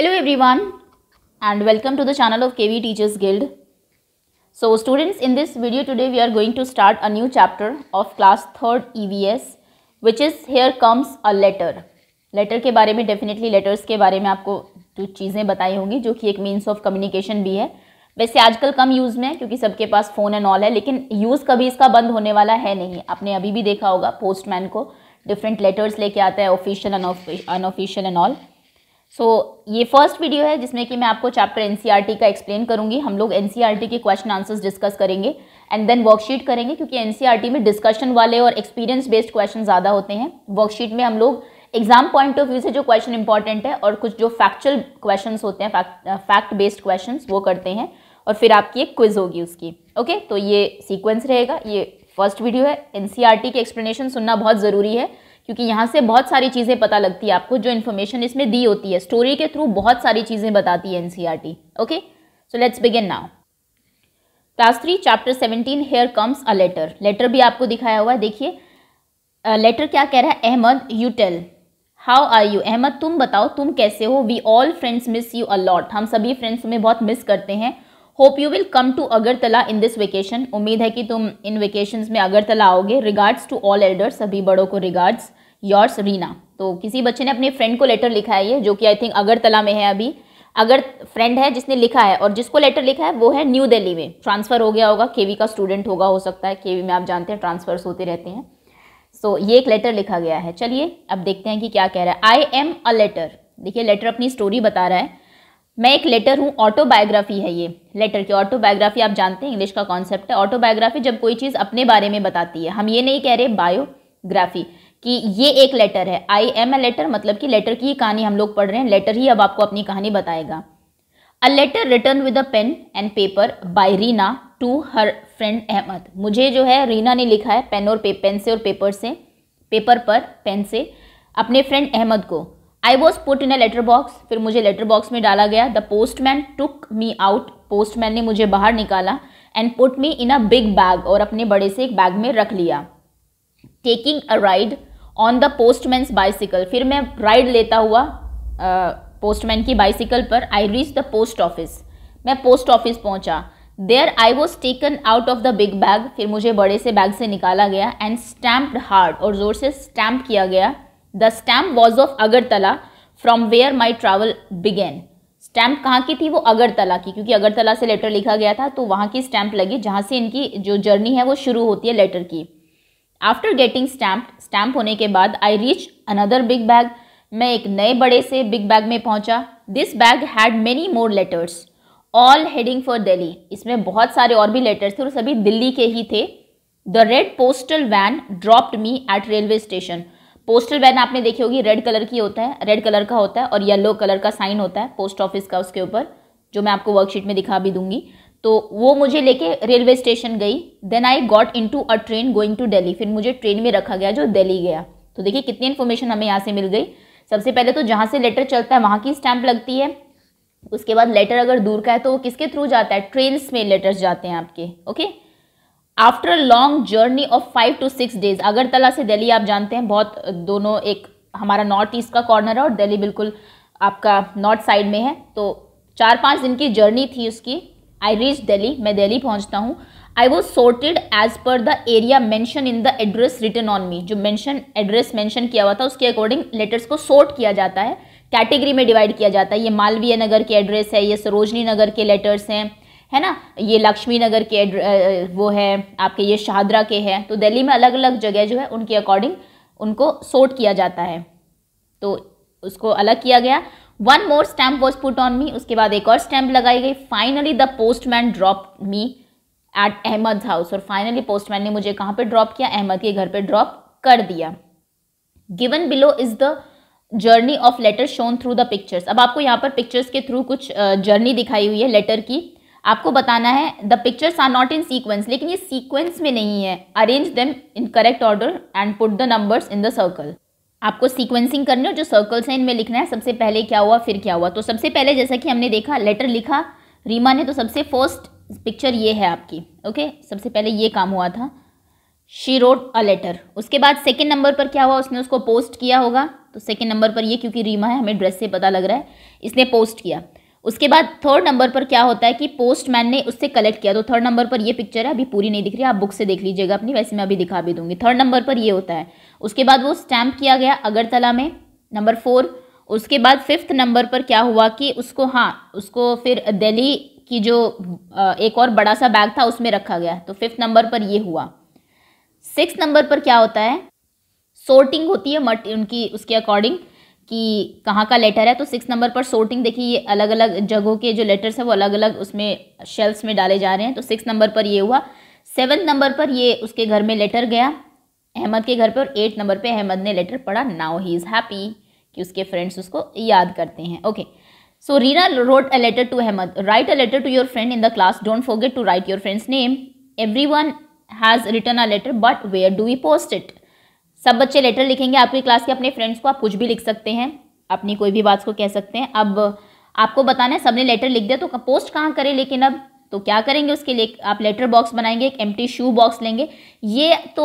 Hello everyone and welcome to the channel of K V teachers guild so students in this video today we are going to start a new chapter of class third EVS which is here comes a letter letter के बारे में definitely letters के बारे में आपको कुछ चीज़ें बताई होंगी जो कि एक मीन्स ऑफ कम्युनिकेशन भी है वैसे आजकल कम यूज़ में है क्योंकि सबके पास फ़ोन एंड ऑल है लेकिन यूज़ कभी इसका बंद होने वाला है नहीं आपने अभी भी देखा होगा पोस्टमैन को डिफरेंट लेटर्स लेके आता है official unofficial and also so, ये फर्स्ट वीडियो है जिसमें कि मैं आपको चैप्टर एनसीईआरटी e का एक्सप्लेन करूंगी हम लोग एनसीईआरटी e के क्वेश्चन आंसर्स डिस्कस करेंगे एंड देन वर्कशीट करेंगे क्योंकि एनसीईआरटी e में डिस्कशन वाले और एक्सपीरियंस बेस्ड क्वेश्चन ज़्यादा होते हैं वर्कशीट में हम लोग एग्जाम पॉइंट ऑफ व्यू से जो क्वेश्चन इंपॉर्टेंट है और कुछ जो फैक्चुअल क्वेश्चन होते हैं फैक्ट बेस्ड क्वेश्चन वो करते हैं और फिर आपकी एक क्विज होगी उसकी ओके okay? तो ये सीक्वेंस रहेगा ये फर्स्ट वीडियो है एन के एक्सप्लेनेशन सुनना बहुत ज़रूरी है क्योंकि यहाँ से बहुत सारी चीज़ें पता लगती है आपको जो इन्फॉर्मेशन इसमें दी होती है स्टोरी के थ्रू बहुत सारी चीज़ें बताती है NCERT okay so let's begin now class three chapter seventeen here comes a letter letter भी आपको दिखाया हुआ है देखिए लेटर क्या कह रहा है Ahmad you tell how are you Ahmad तुम बताओ तुम कैसे हो we all friends miss you a lot हम सभी फ्रेंड्स तुम्हें बहुत मिस करते हैं hope you will come to Agartala in this vacation उम्मीद है कि तुम इन वेकेशन में अगरतला आओगे रिगार्ड्स टू ऑल एल्डर्स सभी बड़ों को रिगार्ड्स योर्स रीना तो किसी बच्चे ने अपने फ्रेंड को लेटर लिखा है ये जो कि आई थिंक अगरतला में है अभी अगर फ्रेंड है जिसने लिखा है और जिसको लेटर लिखा है वो है न्यू दिल्ली में ट्रांसफ़र हो गया होगा केवी का स्टूडेंट होगा हो सकता है केवी में आप जानते हैं ट्रांसफ़र्स होते रहते हैं सो so, ये एक लेटर लिखा गया है चलिए अब देखते हैं कि क्या कह रहा है आई एम अ लेटर देखिए लेटर अपनी स्टोरी बता रहा है मैं एक लेटर हूँ ऑटोबायोग्राफी है ये लेटर की ऑटोबायोग्राफी आप जानते हैं इंग्लिश का कॉन्सेप्ट है ऑटोबायोग्राफी जब कोई चीज़ अपने बारे में बताती है हम ये नहीं कह रहे बायोग्राफी कि ये एक लेटर है आई एम ए लेटर मतलब कि लेटर की कहानी हम लोग पढ़ रहे हैं लेटर ही अब आपको अपनी कहानी बताएगा a letter written with a pen and paper by Reena to her friend Ahmad मुझे जो है रीना ने लिखा है पेन और पे, पेन से और पेपर से पेपर पर पेन से अपने फ्रेंड अहमद को I was put in a letter box फिर मुझे लेटर बॉक्स में डाला गया the postman took me out postman ने मुझे बाहर निकाला and put me in a big bag और अपने बड़े से एक बैग में रख लिया taking a ride on the postman bicycle फिर मैं राइड लेता हुआ पोस्टमैन की बाइसिकल पर I reach the post office मैं पोस्ट ऑफिस पहुंचा there I was taken out of the big bag फिर मुझे बड़े से बैग से निकाला गया एंड स्टैम्प्ड हार्ड और ज़ोर से स्टैम्प किया गया the stamp was of Agartala from where my travel began stamp कहाँ की थी वो अगरतला की क्योंकि अगरतला से लेटर लिखा गया था तो वहाँ की स्टैम्प लगी जहाँ से इनकी जो जर्नी है वो शुरू होती है लेटर की आफ्टर गेटिंग स्टैम्प स्टैम्प होने के बाद I reach another big bag मैं एक नए बड़े से बिग बैग में पहुंचा this bag had many more letters all heading for Delhi इसमें बहुत सारे और भी लेटर्स थे और सभी दिल्ली के ही थे the red postal van dropped me at railway station postal van आपने देखी होगी रेड कलर की होता है रेड कलर का होता है और येलो कलर का साइन होता है पोस्ट ऑफिस का उसके ऊपर जो मैं आपको वर्कशीट में दिखा भी दूंगी तो वो मुझे लेके रेलवे स्टेशन गई then I got into a train going to Delhi फिर मुझे ट्रेन में रखा गया जो दिल्ली गया तो देखिए कितनी इन्फॉर्मेशन हमें यहाँ से मिल गई सबसे पहले तो जहाँ से लेटर चलता है वहाँ की स्टैम्प लगती है उसके बाद लेटर अगर दूर का है तो वो किसके थ्रू जाता है ट्रेन्स में लेटर्स जाते हैं आपके okay after long journey of five to six days Agartala से दिल्ली आप जानते हैं बहुत दोनों एक हमारा नॉर्थ ईस्ट का कॉर्नर है और दिल्ली बिल्कुल आपका नॉर्थ साइड में है तो चार पाँच दिन की जर्नी थी उसकी आई रीच दिल्ली मैं दिल्ली पहुंचता हूं I was sorted as per the area mention in the address written on me जो मैंशन एड्रेस मैंशन किया हुआ था उसके अकॉर्डिंग लेटर्स को सोर्ट किया जाता है कैटेगरी में डिवाइड किया जाता है ये मालवीय नगर के एड्रेस है ये सरोजनी नगर के लेटर्स हैं है ना ये लक्ष्मी नगर के वो है आपके ये शाहदरा के हैं तो दिल्ली में अलग अलग जगह जो है उनके अकॉर्डिंग उनको सोर्ट किया जाता है तो उसको अलग किया गया one more stamp was put on me उसके बाद एक और स्टैम्प लगाई गई finally the postman drop me at Ahmad house और फाइनली पोस्टमैन ने मुझे कहाँ पर ड्रॉप किया अहमद के घर पर ड्रॉप कर दिया given below is the journey of letter shown through the pictures अब आपको यहाँ पर पिक्चर्स के थ्रू कुछ जर्नी दिखाई हुई है लेटर की आपको बताना है the pictures are not in sequence लेकिन ये सीक्वेंस में नहीं है arrange them in correct order and put the numbers in the circle आपको सीक्वेंसिंग करनी हो जो सर्कल्स हैं इनमें लिखना है सबसे पहले क्या हुआ फिर क्या हुआ तो सबसे पहले जैसा कि हमने देखा लेटर लिखा रीमा ने तो सबसे फर्स्ट पिक्चर ये है आपकी ओके सबसे पहले ये काम हुआ था शी रोड अ लेटर उसके बाद सेकेंड नंबर पर क्या हुआ उसने उसको पोस्ट किया होगा तो सेकेंड नंबर पर ये क्योंकि रीमा है हमें ड्रेस से पता लग रहा है इसने पोस्ट किया उसके बाद थर्ड नंबर पर क्या होता है कि पोस्टमैन ने उससे कलेक्ट किया तो थर्ड नंबर पर ये पिक्चर है अभी पूरी नहीं दिख रही आप बुक से देख लीजिएगा अपनी वैसे मैं अभी दिखा भी दूंगी थर्ड नंबर पर ये होता है उसके बाद वो स्टैम्प किया गया अगरतला में नंबर फोर उसके बाद फिफ्थ नंबर पर क्या हुआ कि उसको हाँ उसको फिर दिल्ली की जो एक और बड़ा सा बैग था उसमें रखा गया तो फिफ्थ नंबर पर ये हुआ सिक्स नंबर पर क्या होता है सोर्टिंग होती है मट उनकी उसके अकॉर्डिंग कि कहाँ का लेटर है तो सिक्स नंबर पर सोर्टिंग देखिए ये अलग अलग जगहों के जो लेटर्स हैं वो अलग अलग उसमें शेल्फ्स में डाले जा रहे हैं तो सिक्स नंबर पर ये हुआ सेवन नंबर पर ये उसके घर में लेटर गया अहमद के घर पर और एट नंबर पे अहमद ने लेटर पढ़ा नाउ ही इज़ हैप्पी कि उसके फ्रेंड्स उसको याद करते हैं okay so Reena wrote a letter to Ahmad write a letter to your friend in the class don't forget to write your friend's name everyone has written a letter but where do we post it सब बच्चे letter लिखेंगे आपकी class के अपने friends को आप कुछ भी लिख सकते हैं अपनी कोई भी बात को कह सकते हैं अब आपको बताना है सबने लेटर लिख दिया तो पोस्ट कहाँ करें लेकिन अब तो क्या करेंगे उसके लिए आप लेटर बॉक्स बनाएंगे एक एम्प्टी शू बॉक्स लेंगे ये तो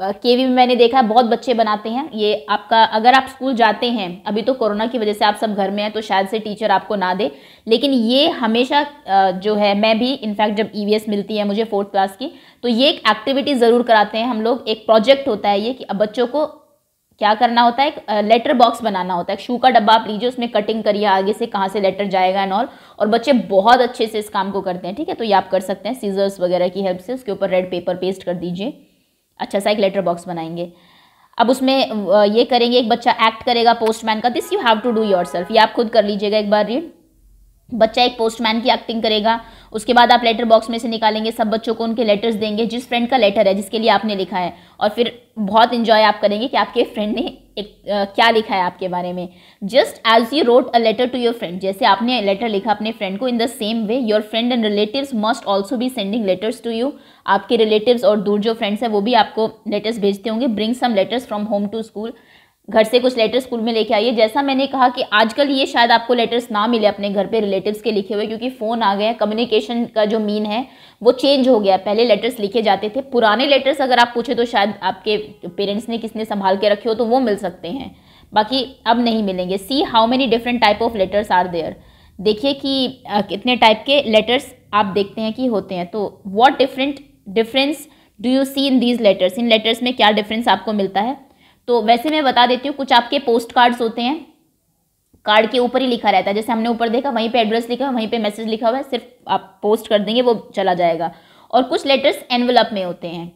केवी में मैंने देखा बहुत बच्चे बनाते हैं ये आपका अगर आप स्कूल जाते हैं अभी तो कोरोना की वजह से आप सब घर में हैं तो शायद से टीचर आपको ना दे लेकिन ये हमेशा जो है मैं भी इनफैक्ट जब ई e मिलती है मुझे फोर्थ क्लास की तो ये एक एक्टिविटी ज़रूर कराते हैं हम लोग एक प्रोजेक्ट होता है ये कि बच्चों को क्या करना होता है एक लेटर बॉक्स बनाना होता है शू का डब्बा आप लीजिए उसमें कटिंग करिए आगे से कहाँ से लेटर जाएगा एंड ऑल और बच्चे बहुत अच्छे से इस काम को करते हैं ठीक है तो ये आप कर सकते हैं सीजर्स वगैरह की हेल्प से उसके ऊपर रेड पेपर पेस्ट कर दीजिए अच्छा सा एक लेटर बॉक्स बनाएंगे अब उसमें ये करेंगे एक बच्चा एक्ट करेगा पोस्टमैन का this you have to do yourself ये आप खुद कर लीजिएगा एक बार रीड बच्चा एक पोस्टमैन की एक्टिंग करेगा उसके बाद आप लेटर बॉक्स में से निकालेंगे सब बच्चों को उनके लेटर्स देंगे जिस फ्रेंड का लेटर है जिसके लिए आपने लिखा है और फिर बहुत इन्जॉय आप करेंगे कि आपके फ्रेंड ने एक आ, क्या लिखा है आपके बारे में just as you wrote a letter to your friend जैसे आपने लेटर लिखा अपने फ्रेंड को in the same way your friend and relatives must also भी सेंडिंग लेटर्स टू यू आपके रिलेटिव्स और दूर जो फ्रेंड्स हैं वो भी आपको लेटर्स भेजते होंगे bring some letters from home to school घर से कुछ लेटर स्कूल में लेके आइए जैसा मैंने कहा कि आजकल ये शायद आपको लेटर्स ना मिले अपने घर पे रिलेटिव्स के लिखे हुए क्योंकि फ़ोन आ गए हैं कम्युनिकेशन का जो मीन है वो चेंज हो गया पहले लेटर्स लिखे जाते थे पुराने लेटर्स अगर आप पूछे तो शायद आपके पेरेंट्स ने किसने संभाल के रखे हो तो वो मिल सकते हैं बाकी अब नहीं मिलेंगे see how many different type of letters are there देखिए कि कितने टाइप के लेटर्स आप देखते हैं कि होते हैं तो what different difference do you see in these letters इन लेटर्स में क्या डिफरेंस आपको मिलता है तो वैसे मैं बता देती हूँ कुछ आपके पोस्ट कार्ड्स होते हैं कार्ड के ऊपर ही लिखा रहता है जैसे हमने ऊपर देखा वहीं पे एड्रेस लिखा है वहीं पे मैसेज लिखा हुआ है सिर्फ आप पोस्ट कर देंगे वो चला जाएगा और कुछ लेटर्स एनवलप में होते हैं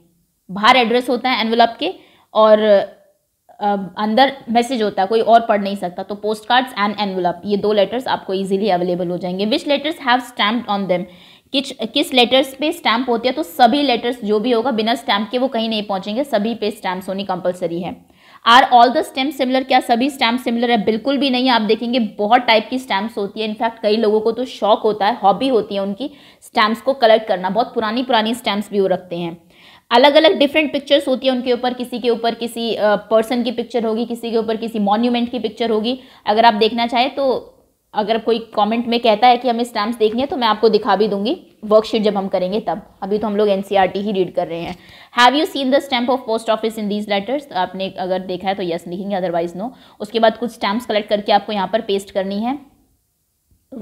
बाहर एड्रेस होता है एनवलप के और अंदर मैसेज होता है कोई और पढ़ नहीं सकता तो पोस्ट कार्ड्स एंड एनवलप ये दो लेटर्स आपको ईजिली अवेलेबल हो जाएंगे which letters have stamp on them किस किस लेटर्स पे स्टैम्प होती है तो सभी लेटर्स जो भी होगा बिना स्टैम्प के वो कहीं नहीं पहुंचेंगे सभी पे स्टैम्प होनी कंपलसरी है are all the stamp similar क्या सभी स्टैम्प सिमिलर है बिल्कुल भी नहीं आप देखेंगे बहुत टाइप की स्टैम्प्स होती है इनफैक्ट कई लोगों को तो शौक होता है हॉबी होती है उनकी स्टैम्प्स को कलेक्ट करना बहुत पुरानी पुरानी स्टैम्प्स भी वो रखते हैं अलग अलग डिफरेंट पिक्चर्स होती है उनके ऊपर किसी के ऊपर किसी पर्सन की पिक्चर होगी किसी के ऊपर किसी मॉन्यूमेंट की पिक्चर होगी अगर आप देखना चाहें तो अगर कोई कमेंट में कहता है कि हमें स्टैम्प्स देखनी है तो मैं आपको दिखा भी दूंगी वर्कशीट जब हम करेंगे तब अभी तो हम लोग एनसीईआरटी e ही रीड कर रहे हैं have you seen the stamp of post office in these letters आपने अगर देखा है तो यस लिखेंगे अदरवाइज नो उसके बाद कुछ स्टैम्प्स कलेक्ट करके आपको यहाँ पर पेस्ट करनी है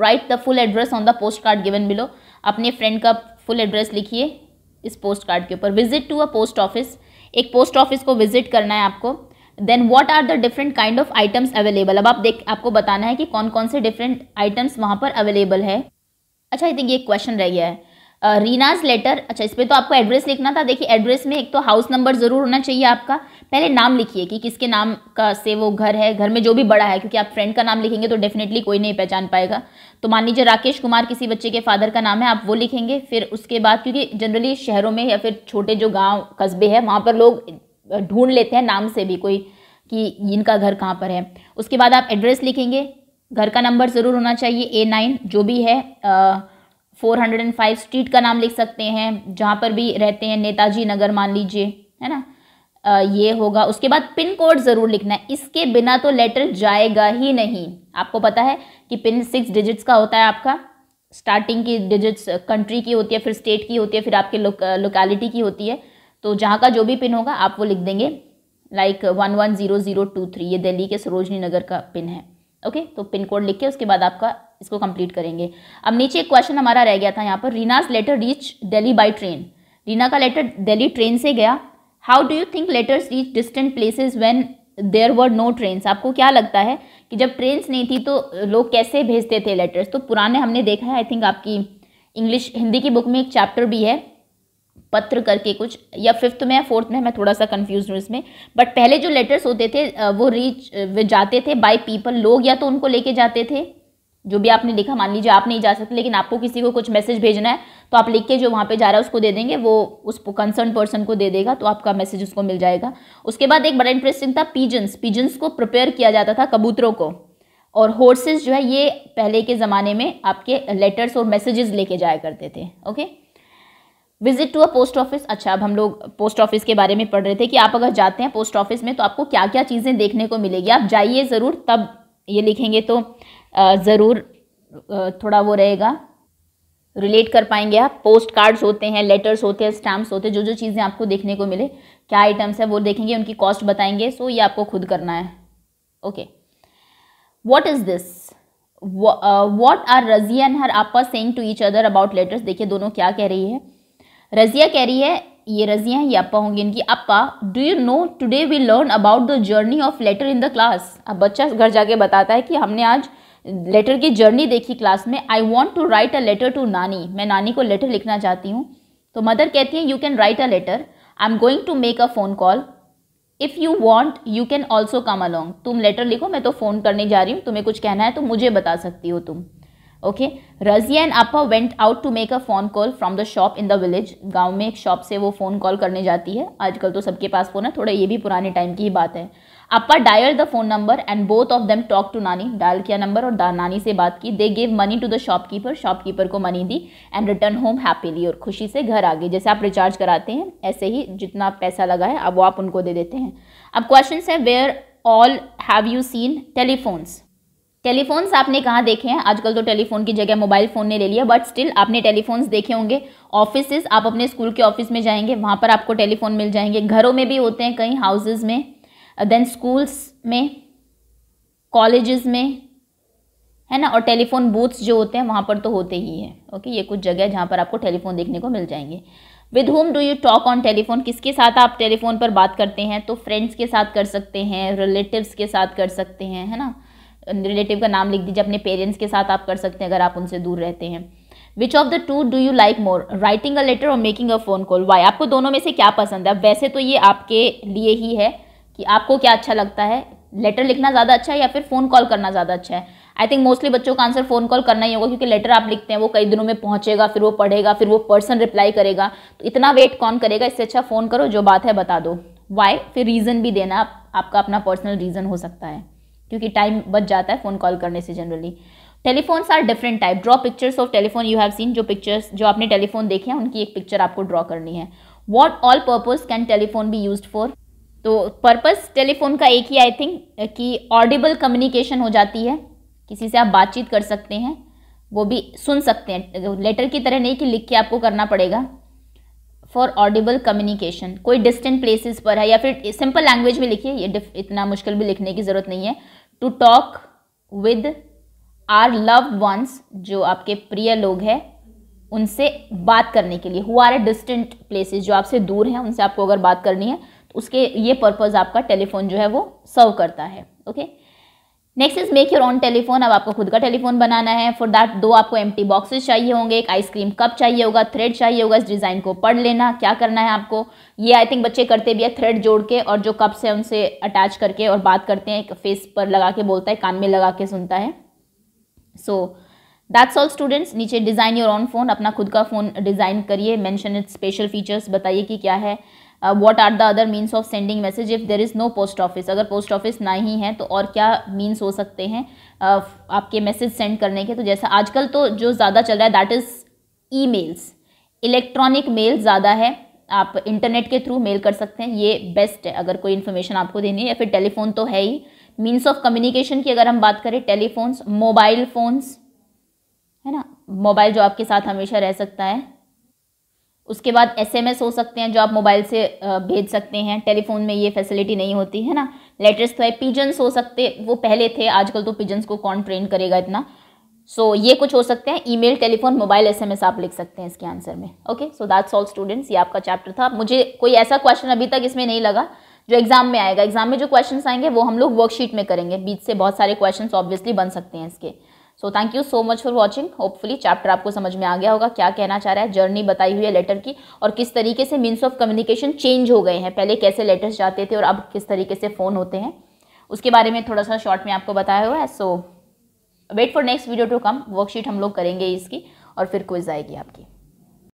write the full address on the postcard given below अपने फ्रेंड का फुल एड्रेस लिखिए इस पोस्ट कार्ड के ऊपर visit to a post office एक पोस्ट ऑफिस को विजिट करना है आपको then what are the different kind of items available अब आप देख आपको बताना है कि कौन कौन से डिफरेंट आइटम्स वहाँ पर अवेलेबल है अच्छा आई थिंक ये क्वेश्चन रह गया है रीनाज लेटर अच्छा इस पर तो आपको एड्रेस लिखना था देखिए एड्रेस में एक तो हाउस नंबर ज़रूर होना चाहिए आपका पहले नाम लिखिए कि किसके नाम का से वो घर है घर में जो भी बड़ा है क्योंकि आप फ्रेंड का नाम लिखेंगे तो डेफिनेटली कोई नहीं पहचान पाएगा तो मान लीजिए राकेश कुमार किसी बच्चे के फादर का नाम है आप वो लिखेंगे फिर उसके बाद क्योंकि जनरली शहरों में या फिर छोटे जो गाँव कस्बे हैं वहाँ पर लोग ढूंढ लेते हैं नाम से भी कोई कि इनका घर कहाँ पर है उसके बाद आप एड्रेस लिखेंगे घर का नंबर ज़रूर होना चाहिए ए नाइन जो भी है four hundred and five street का नाम लिख सकते हैं जहाँ पर भी रहते हैं नेताजी नगर मान लीजिए है ना आ, ये होगा उसके बाद पिन कोड ज़रूर लिखना है इसके बिना तो लेटर जाएगा ही नहीं आपको पता है कि पिन सिक्स डिजिट्स का होता है आपका स्टार्टिंग की डिजिट्स कंट्री की होती है फिर स्टेट की होती है फिर आपके लोकेलिटी की होती है तो जहाँ का जो भी पिन होगा आप वो लिख देंगे like one one zero zero two three ये दिल्ली के सरोजनी नगर का पिन है ओके तो पिन कोड लिख के उसके बाद आपका इसको कंप्लीट करेंगे अब नीचे एक क्वेश्चन हमारा रह गया था यहाँ पर Reena's letter reach Delhi by train Reena का लेटर दिल्ली ट्रेन से गया how do you think letters reach distant places when there were no trains आपको क्या लगता है कि जब ट्रेन्स नहीं थी तो लोग कैसे भेजते थे लेटर्स तो पुराने हमने देखा है आई थिंक आपकी इंग्लिश हिंदी की बुक में एक चैप्टर भी है पत्र करके कुछ या फिफ्थ में या फोर्थ में मैं थोड़ा सा कन्फ्यूज हूँ इसमें बट पहले जो लेटर्स होते थे वो रीच जाते थे बाय पीपल लोग या तो उनको लेके जाते थे जो भी आपने लिखा मान लीजिए आप नहीं जा सकते लेकिन आपको किसी को कुछ मैसेज भेजना है तो आप लिख के जो वहाँ पे जा रहा है उसको दे देंगे वो उस कंसर्न पर्सन को दे देगा तो आपका मैसेज उसको मिल जाएगा उसके बाद एक बड़ा इंटरेस्टिंग था पीजन्स पीजन्स को प्रिपेयर किया जाता था कबूतरों को और हॉर्सेस जो है ये पहले के ज़माने में आपके लेटर्स और मैसेजेस लेके जाया करते थे okay visit to a post office अच्छा अब हम लोग पोस्ट ऑफिस के बारे में पढ़ रहे थे कि आप अगर जाते हैं पोस्ट ऑफिस में तो आपको क्या क्या चीज़ें देखने को मिलेगी आप जाइए ज़रूर तब ये लिखेंगे तो ज़रूर थोड़ा वो रहेगा रिलेट कर पाएंगे आप पोस्ट कार्ड्स होते हैं लेटर्स होते हैं स्टैम्प्स होते हैं जो जो चीज़ें आपको देखने को मिले क्या आइटम्स है वो देखेंगे उनकी कॉस्ट बताएंगे सो ये आपको खुद करना है okay what is this what are Razia and her आपा sang to each other about letters देखिए दोनों क्या कह रही है रजिया कह रही है ये रजिया हैं ये अपा होंगे इनकी अपा do you know today we learn about the journey of letter in the class अब बच्चा घर जाके बताता है कि हमने आज लेटर की जर्नी देखी क्लास में I want to write a letter to नानी मैं नानी को लेटर लिखना चाहती हूँ तो मदर कहती हैं you can write a letter I am going to make a phone call if you want you can also come along तुम लेटर लिखो मैं तो फ़ोन करने जा रही हूँ तुम्हें कुछ कहना है तो मुझे बता सकती हो तुम ओके रजिया एंड आपा went out to make a phone call from the shop in the village गांव में एक शॉप से वो फ़ोन कॉल करने जाती है आजकल तो सबके पास फ़ोन है थोड़ा ये भी पुराने टाइम की ही बात है आपा dial the phone number and both of them talk to नानी डायल किया नंबर और नानी से बात की they give money to the shopkeeper shopkeeper को मनी दी एंड रिटर्न होम हैप्पीली और खुशी से घर आ गए जैसे आप रिचार्ज कराते हैं ऐसे ही जितना पैसा लगा है अब वो आप उनको दे देते हैं अब क्वेश्चन है where all have you seen telephones telephones आपने कहाँ देखे हैं आजकल तो टेलीफोन की जगह मोबाइल फ़ोन ने ले लिया बट स्टिल आपने टेलीफोन्स देखे होंगे ऑफिस आप अपने स्कूल के ऑफिस में जाएंगे वहाँ पर आपको टेलीफोन मिल जाएंगे घरों में भी होते हैं कई हाउसेज में देन स्कूल्स में कॉलेजेस में है ना और टेलीफोन बूथ्स जो होते हैं वहाँ पर तो होते ही हैं ओके ये कुछ जगह जहाँ पर आपको टेलीफोन देखने को मिल जाएंगे with home do you talk on telephone किसके साथ आप टेलीफोन पर बात करते हैं तो फ्रेंड्स के साथ कर सकते हैं रिलेटिव्स के साथ कर सकते हैं है ना रिलेटिव का नाम लिख दीजिए अपने पेरेंट्स के साथ आप कर सकते हैं अगर आप उनसे दूर रहते हैं which of the two do you like more writing a letter और making a phone call why आपको दोनों में से क्या पसंद है वैसे तो ये आपके लिए ही है कि आपको क्या अच्छा लगता है लेटर लिखना ज़्यादा अच्छा है या फिर फ़ोन कॉल करना ज़्यादा अच्छा है आई थिंक मोस्टली बच्चों का आंसर फ़ोन कॉल करना ही होगा क्योंकि लेटर आप लिखते हैं वो कई दिनों में पहुंचेगा फिर वो पढ़ेगा फिर वो पर्सन रिप्लाई करेगा तो इतना वेट कौन करेगा इससे अच्छा फ़ोन करो जो बात है बता दो वाई फिर रीज़न भी देना आपका अपना पर्सनल रीज़न हो सकता है क्योंकि टाइम बच जाता है फ़ोन कॉल करने से generally telephones are different type draw pictures of telephone you have seen जो पिक्चर्स जो आपने टेलीफोन देखे हैं उनकी एक पिक्चर आपको ड्रॉ करनी है what all purpose can telephone be use for तो पर्पज टेलीफोन का एक ही आई थिंक कि ऑडिबल कम्युनिकेशन हो जाती है किसी से आप बातचीत कर सकते हैं वो भी सुन सकते हैं लेटर की तरह नहीं कि लिख के आपको करना पड़ेगा फॉर ऑडिबल कम्युनिकेशन कोई डिस्टेंट प्लेसेस पर है या फिर सिंपल लैंग्वेज में लिखिए ये इतना मुश्किल भी लिखने की ज़रूरत नहीं है to talk with our love ones जो आपके प्रिय लोग हैं उनसे बात करने के लिए who are a distant places जो आपसे दूर हैं उनसे आपको अगर बात करनी है तो उसके ये पर्पज़ आपका टेलीफोन जो है वो सर्व करता है okay okay? Next is make your own telephone अब आपको खुद का टेलीफोन बनाना है फॉर दैट दो आपको एम टी बॉक्सेज चाहिए होंगे एक आइसक्रीम कप चाहिए होगा थ्रेड चाहिए होगा इस डिज़ाइन को पढ़ लेना क्या करना है आपको ये आई थिंक बच्चे करते भी है थ्रेड जोड़ के और जो कप्स है उनसे अटैच करके और बात करते हैं एक फेस पर लगा के बोलता है कान में लगा के सुनता है सो दैट्स ऑल स्टूडेंट्स नीचे डिज़ाइन योर ऑन फोन अपना खुद का फ़ोन डिज़ाइन करिए मैंशन इट स्पेशल फीचर्स बताइए कि क्या है what are the other means of sending message if there is no post office अगर पोस्ट ऑफिस ना ही है तो और क्या मीन्स हो सकते हैं uh, आपके मैसेज सेंड करने के तो जैसा आजकल तो जो ज़्यादा चल रहा है that is emails electronic mail ज़्यादा है आप इंटरनेट के थ्रू मेल कर सकते हैं ये बेस्ट है अगर कोई इन्फॉर्मेशन आपको देनी है या फिर टेलीफोन तो है ही मीन्स ऑफ कम्युनिकेशन की अगर हम बात करें टेलीफोन्स मोबाइल फ़ोन्स है ना मोबाइल जो आपके साथ हमेशा रह सकता है उसके बाद एसएमएस हो सकते हैं जो आप मोबाइल से भेज सकते हैं टेलीफोन में ये फैसिलिटी नहीं होती है ना लेटर्स तो है पिजन्स हो सकते वो पहले थे आजकल तो पिजन्स को कौन ट्रेन करेगा इतना सो so, ये कुछ हो सकते हैं ईमेल टेलीफोन मोबाइल एसएमएस आप लिख सकते हैं इसके आंसर में okay so that's all students ये आपका चैप्टर था मुझे कोई ऐसा क्वेश्चन अभी तक इसमें नहीं लगा जो एग्जाम में आएगा एग्जाम में जो क्वेश्चन आएंगे वो हम लोग वर्कशीट में करेंगे बीच से बहुत सारे क्वेश्चन ऑब्वियसली बन सकते हैं इसके so thank you so much for watching hopefully chapter आपको समझ में आ गया होगा क्या कहना चाह रहा है जर्नी बताई हुई है लेटर की और किस तरीके से मीन्स ऑफ कम्युनिकेशन चेंज हो गए हैं पहले कैसे लेटर्स जाते थे और अब किस तरीके से फ़ोन होते हैं उसके बारे में थोड़ा सा शॉर्ट में आपको बताया हुआ है so wait for next video to come worksheet हम लोग करेंगे इसकी और फिर क्विज आएगी आपकी